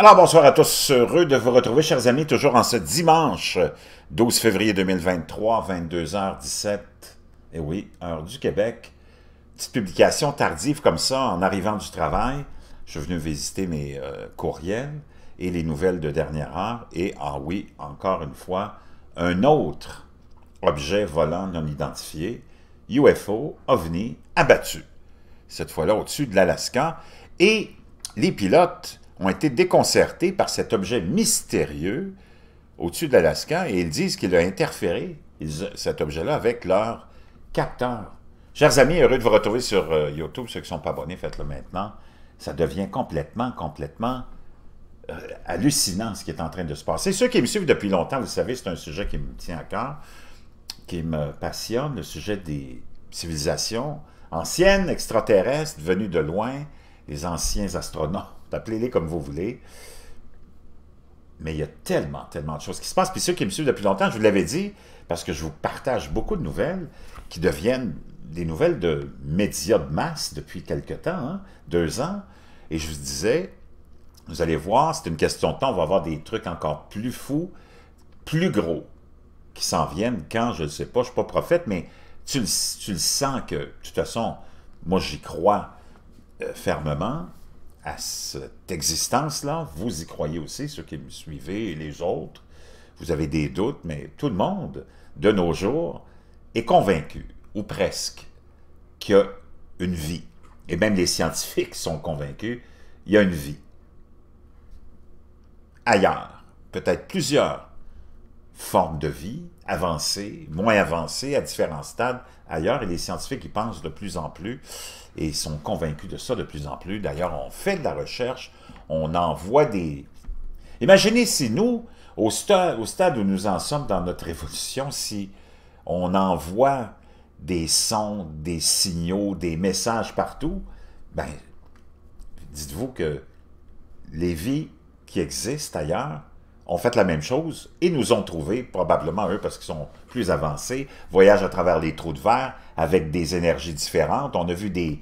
Alors, bonsoir à tous. Heureux de vous retrouver, chers amis, toujours en ce dimanche 12 février 2023, 22h17. Eh oui, heure du Québec. Petite publication tardive comme ça, en arrivant du travail. Je suis venu visiter mes euh, courriels et les nouvelles de dernière heure. Et, ah oui, encore une fois, un autre objet volant non identifié, UFO, OVNI, abattu. Cette fois-là au-dessus de l'Alaska. Et les pilotes ont été déconcertés par cet objet mystérieux au-dessus de l'Alaska et ils disent qu'il a interféré, cet objet-là, avec leur capteur. Chers amis, heureux de vous retrouver sur euh, YouTube. Ceux qui ne sont pas abonnés, faites-le maintenant. Ça devient complètement, complètement euh, hallucinant ce qui est en train de se passer. Ceux qui me suivent depuis longtemps, vous savez, c'est un sujet qui me tient à cœur, qui me passionne, le sujet des civilisations anciennes, extraterrestres, venues de loin, les anciens astronautes appelez-les comme vous voulez. Mais il y a tellement, tellement de choses qui se passent. Puis ceux qui me suivent depuis longtemps, je vous l'avais dit, parce que je vous partage beaucoup de nouvelles qui deviennent des nouvelles de médias de masse depuis quelque temps, hein, deux ans. Et je vous disais, vous allez voir, c'est une question de temps, on va avoir des trucs encore plus fous, plus gros, qui s'en viennent quand, je ne sais pas, je ne suis pas prophète, mais tu le, sens que, de toute façon, moi j'y crois euh, fermement, à cette existence-là. Vous y croyez aussi, ceux qui me suivez et les autres. Vous avez des doutes, mais tout le monde, de nos jours, est convaincu, ou presque, qu'il y a une vie. Et même les scientifiques sont convaincus, il y a une vie. Ailleurs, peut-être plusieurs formes de vie, avancées, moins avancées, à différents stades ailleurs, et les scientifiques y pensent de plus en plus et sont convaincus de ça de plus en plus. D'ailleurs, on fait de la recherche, on envoie des... Imaginez si nous, au stade, où nous en sommes dans notre évolution, si on envoie des sons, des signaux, des messages partout, ben, dites-vous que les vies qui existent ailleurs ont fait la même chose et nous ont trouvé, probablement eux parce qu'ils sont plus avancés, voyage à travers les trous de verre avec des énergies différentes. On a vu des,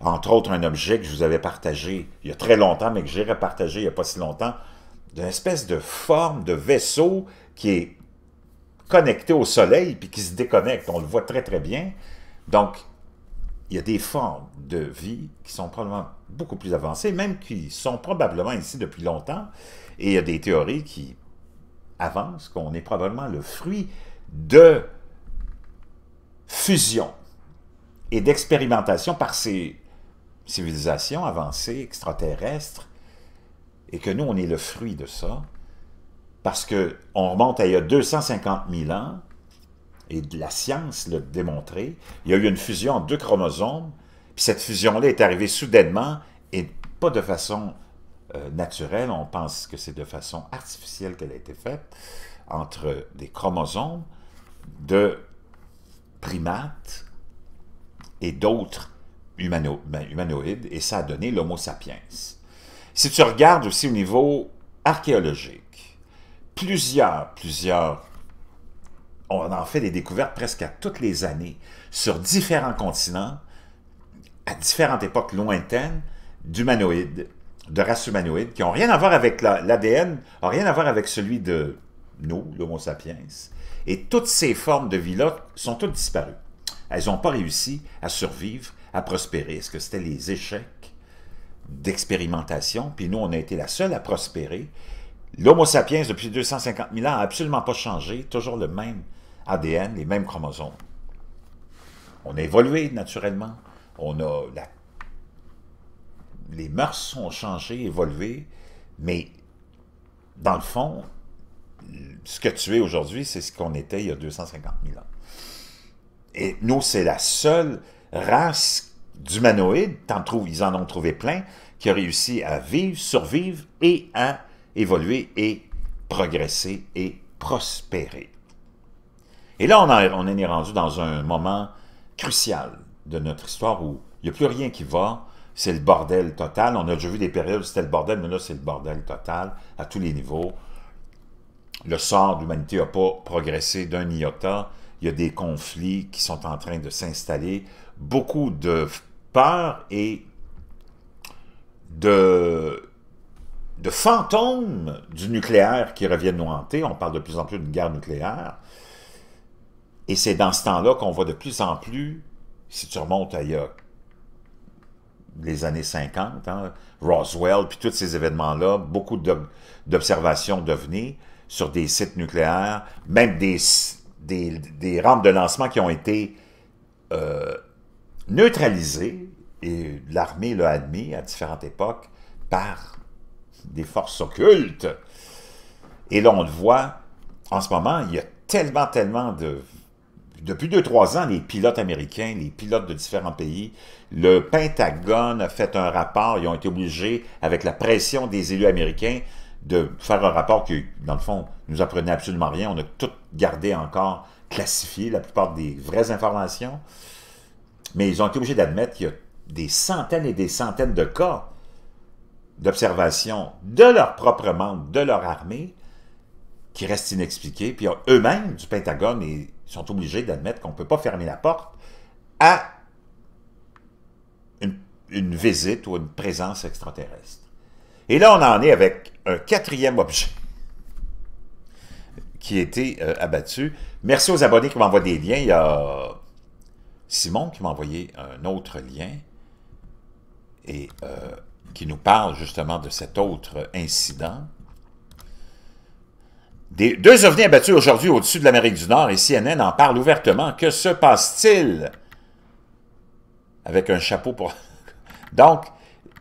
entre autres un objet que je vous avais partagé il y a très longtemps, mais que j'ai repartagé il n'y a pas si longtemps, d'une espèce de forme de vaisseau qui est connecté au soleil puis qui se déconnecte. On le voit très très bien. Donc il y a des formes de vie qui sont probablement beaucoup plus avancées, même qui sont probablement ici depuis longtemps, et il y a des théories qui avancent qu'on est probablement le fruit de fusion et d'expérimentation par ces civilisations avancées, extraterrestres, et que nous, on est le fruit de ça, parce qu'on remonte à il y a 250 000 ans, et de la science l'a démontré, il y a eu une fusion de deux chromosomes, puis cette fusion-là est arrivée soudainement et pas de façon euh, naturelle, on pense que c'est de façon artificielle qu'elle a été faite, entre des chromosomes de primates et d'autres ben, humanoïdes, et ça a donné l'homo sapiens. Si tu regardes aussi au niveau archéologique, plusieurs, plusieurs on en fait des découvertes presque à toutes les années sur différents continents, à différentes époques lointaines, d'humanoïdes, de races humanoïdes, qui n'ont rien à voir avec l'ADN, rien à voir avec celui de nous, l'Homo sapiens. Et toutes ces formes de vie-là sont toutes disparues. Elles n'ont pas réussi à survivre, à prospérer. Est-ce que c'était les échecs d'expérimentation? Puis nous, on a été la seule à prospérer. L'Homo sapiens, depuis 250 000 ans, n'a absolument pas changé, toujours le même ADN, les mêmes chromosomes. On a évolué naturellement. On a Les mœurs ont changé, évolué, mais dans le fond, ce que tu es aujourd'hui, c'est ce qu'on était il y a 250 000 ans. Et nous, c'est la seule race d'humanoïdes, ils en ont trouvé plein, qui a réussi à vivre, survivre et à évoluer et progresser et prospérer. Et là, on, est rendu dans un moment crucial de notre histoire où il n'y a plus rien qui va, c'est le bordel total. On a déjà vu des périodes où c'était le bordel, mais là, c'est le bordel total à tous les niveaux. Le sort de l'humanité n'a pas progressé d'un iota. Il y a des conflits qui sont en train de s'installer. Beaucoup de peur et de, de fantômes du nucléaire qui reviennent nous hanter. On parle de plus en plus d'une guerre nucléaire. Et c'est dans ce temps-là qu'on voit de plus en plus, si tu remontes à il y a les années 50, hein, Roswell, puis tous ces événements-là, beaucoup d'observations devenues sur des sites nucléaires, même des, des, rampes de lancement qui ont été euh, neutralisées, et l'armée l'a admis à différentes époques, par des forces occultes. Et là, on le voit, en ce moment, il y a tellement, tellement de depuis 2-3 ans, les pilotes américains, les pilotes de différents pays, le Pentagone a fait un rapport, ils ont été obligés, avec la pression des élus américains, de faire un rapport qui, dans le fond, nous apprenait absolument rien. On a tout gardé encore classifié, la plupart des vraies informations. Mais ils ont été obligés d'admettre qu'il y a des centaines et des centaines de cas d'observation de leur propre membre, de leur armée, qui reste inexpliqué Puis eux-mêmes, du Pentagone, ils sont obligés d'admettre qu'on ne peut pas fermer la porte à une, visite ou une présence extraterrestre. Et là, on en est avec un quatrième objet qui a été euh, abattu. Merci aux abonnés qui m'envoient des liens. Il y a Simon qui m'a envoyé un autre lien et euh, qui nous parle justement de cet autre incident deux ovnis abattus aujourd'hui au-dessus de l'Amérique du Nord et CNN en parle ouvertement. Que se passe-t-il? Avec un chapeau pour... Donc,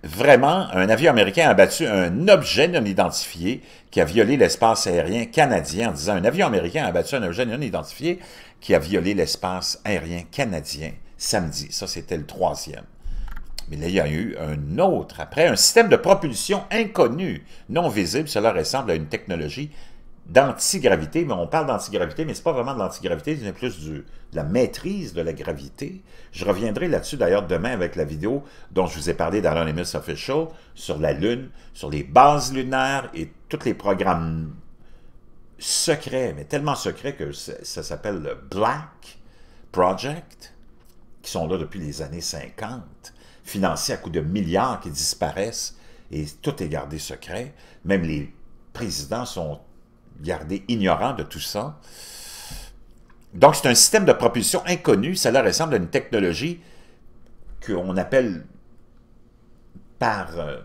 vraiment, un avion américain a abattu un objet non identifié qui a violé l'espace aérien canadien en disant un avion américain a abattu un objet non identifié qui a violé l'espace aérien canadien samedi. Ça, c'était le troisième. Mais là, il y a eu un autre après, un système de propulsion inconnu, non visible. Cela ressemble à une technologie d'antigravité, mais on parle d'antigravité, mais ce n'est pas vraiment de l'antigravité, c'est plus de la maîtrise de la gravité. Je reviendrai là-dessus d'ailleurs demain avec la vidéo dont je vous ai parlé dans l'Anonymous Official sur la Lune, sur les bases lunaires et tous les programmes secrets, mais tellement secrets que ça, ça s'appelle le Black Project, qui sont là depuis les années 50, financés à coups de milliards qui disparaissent et tout est gardé secret. Même les présidents sont Garder ignorant de tout ça. Donc, c'est un système de propulsion inconnu. Cela ressemble à une technologie qu'on appelle par, euh,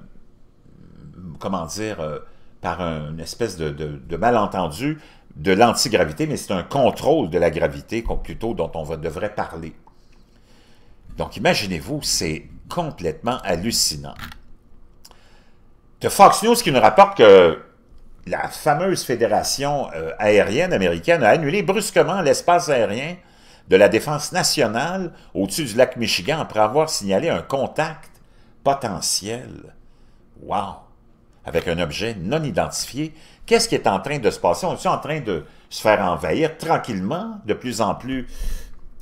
comment dire, euh, par une espèce de, malentendu de l'antigravité, mais c'est un contrôle de la gravité plutôt dont on devrait parler. Donc, imaginez-vous, c'est complètement hallucinant. De Fox News qui nous rapporte que la fameuse fédération euh, aérienne américaine a annulé brusquement l'espace aérien de la défense nationale au-dessus du lac Michigan après avoir signalé un contact potentiel. Wow! Avec un objet non identifié. Qu'est-ce qui est en train de se passer? On est en train de se faire envahir tranquillement, de plus en plus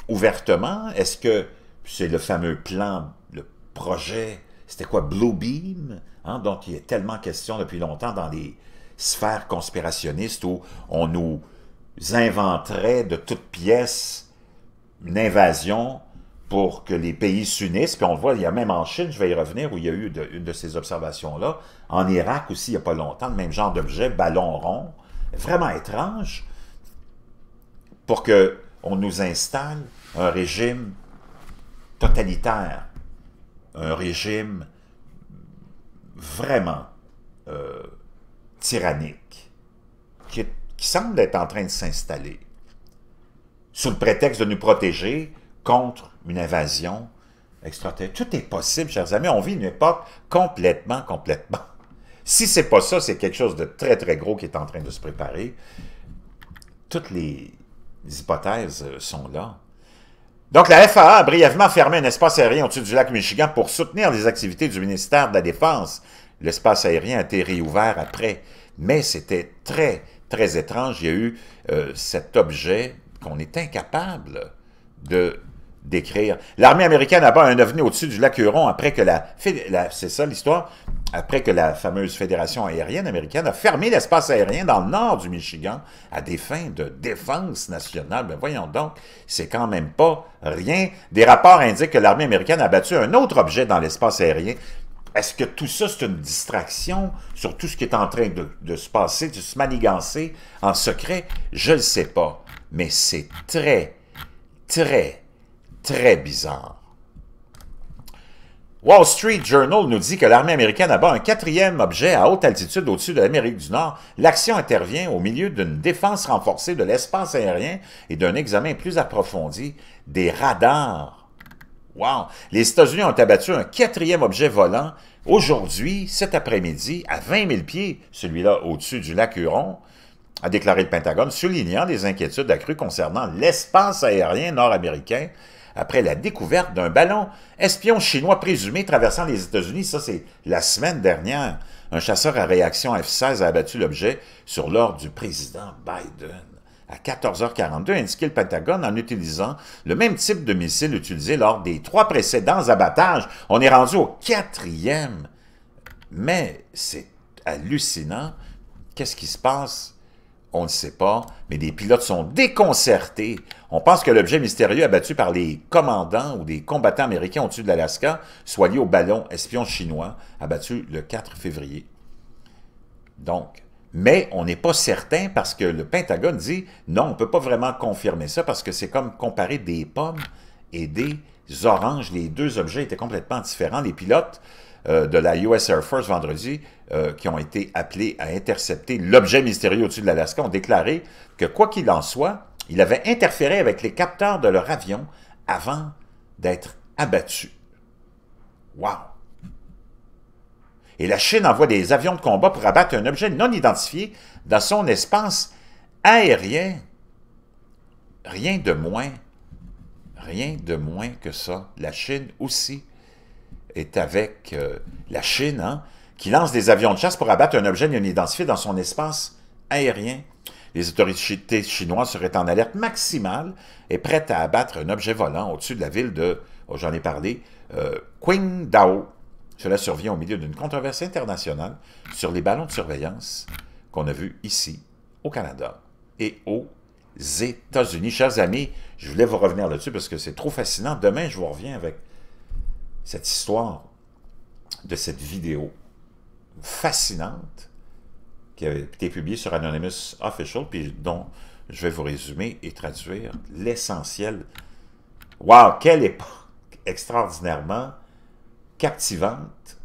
ouvertement? Est-ce que c'est le fameux plan, le projet, c'était quoi, Blue Beam, hein, dont il est tellement question depuis longtemps dans les sphère conspirationniste où on nous inventerait de toutes pièces une invasion pour que les pays s'unissent. Puis on le voit, il y a même en Chine, je vais y revenir, où il y a eu une de ces observations-là. En Irak aussi, il n'y a pas longtemps, le même genre d'objet, ballon rond. Vraiment étrange pour que on nous installe un régime totalitaire, un régime vraiment euh, tyrannique qui, semble être en train de s'installer sous le prétexte de nous protéger contre une invasion extraterrestre. Tout est possible, chers amis. On vit une époque complètement, complètement. Si c'est pas ça, c'est quelque chose de très, très gros qui est en train de se préparer. Toutes les hypothèses euh, sont là. Donc, la FAA a brièvement fermé un espace aérien au-dessus du lac Michigan pour soutenir les activités du ministère de la Défense L'espace aérien a été réouvert après, mais c'était très, très étrange. Il y a eu euh, cet objet qu'on est incapable de décrire. L'armée américaine pas un avenir au-dessus du lac Huron après que la, c'est ça l'histoire, après que la fameuse Fédération aérienne américaine a fermé l'espace aérien dans le nord du Michigan à des fins de défense nationale. Mais ben, voyons donc, c'est quand même pas rien. Des rapports indiquent que l'armée américaine a battu un autre objet dans l'espace aérien, est-ce que tout ça, c'est une distraction sur tout ce qui est en train de, se passer, de se manigancer en secret? Je ne sais pas. Mais c'est très, très, très bizarre. Wall Street Journal nous dit que l'armée américaine abat un quatrième objet à haute altitude au-dessus de l'Amérique du Nord. L'action intervient au milieu d'une défense renforcée de l'espace aérien et d'un examen plus approfondi des radars Wow! Les États-Unis ont abattu un quatrième objet volant aujourd'hui, cet après-midi, à 20 000 pieds, celui-là au-dessus du lac Huron, a déclaré le Pentagone, soulignant les inquiétudes accrues concernant l'espace aérien nord-américain après la découverte d'un ballon espion chinois présumé traversant les États-Unis. Ça, c'est la semaine dernière. Un chasseur à réaction F-16 a abattu l'objet sur l'ordre du président Biden à 14h42, a indiqué le Pentagone en utilisant le même type de missile utilisé lors des trois précédents abattages. On est rendu au quatrième. Mais c'est hallucinant. Qu'est-ce qui se passe? On ne sait pas, mais des pilotes sont déconcertés. On pense que l'objet mystérieux abattu par les commandants ou des combattants américains au-dessus de l'Alaska soit lié au ballon espion chinois abattu le 4 février. Donc, mais on n'est pas certain parce que le Pentagone dit non, on ne peut pas vraiment confirmer ça parce que c'est comme comparer des pommes et des oranges. Les deux objets étaient complètement différents. Les pilotes euh, de la US Air Force vendredi, euh, qui ont été appelés à intercepter l'objet mystérieux au-dessus de l'Alaska, ont déclaré que quoi qu'il en soit, il avait interféré avec les capteurs de leur avion avant d'être abattu. Wow! et la Chine envoie des avions de combat pour abattre un objet non identifié dans son espace aérien. Rien de moins, rien de moins que ça. La Chine aussi est avec euh, la Chine, hein, qui lance des avions de chasse pour abattre un objet non identifié dans son espace aérien. Les autorités chinoises seraient en alerte maximale et prêtes à abattre un objet volant au-dessus de la ville de, oh, j'en ai parlé, euh, Qingdao. Cela survient au milieu d'une controverse internationale sur les ballons de surveillance qu'on a vus ici, au Canada et aux États-Unis. Chers amis, je voulais vous revenir là-dessus parce que c'est trop fascinant. Demain, je vous reviens avec cette histoire de cette vidéo fascinante qui a été publiée sur Anonymous Official, puis dont je vais vous résumer et traduire l'essentiel. Wow, quelle époque extraordinairement captivante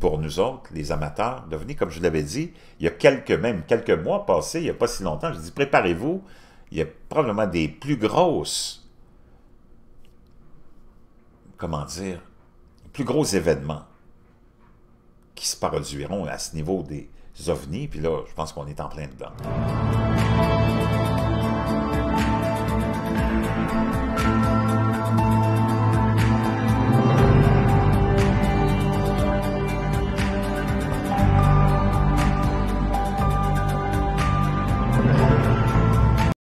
pour nous autres, les amateurs, d'OVNI. comme je l'avais dit, il y a quelques, même quelques mois passés, il n'y a pas si longtemps, je dis préparez-vous, il y a probablement des plus grosses, comment dire, plus gros événements qui se produiront à ce niveau des ovnis, puis là, je pense qu'on est en plein dedans.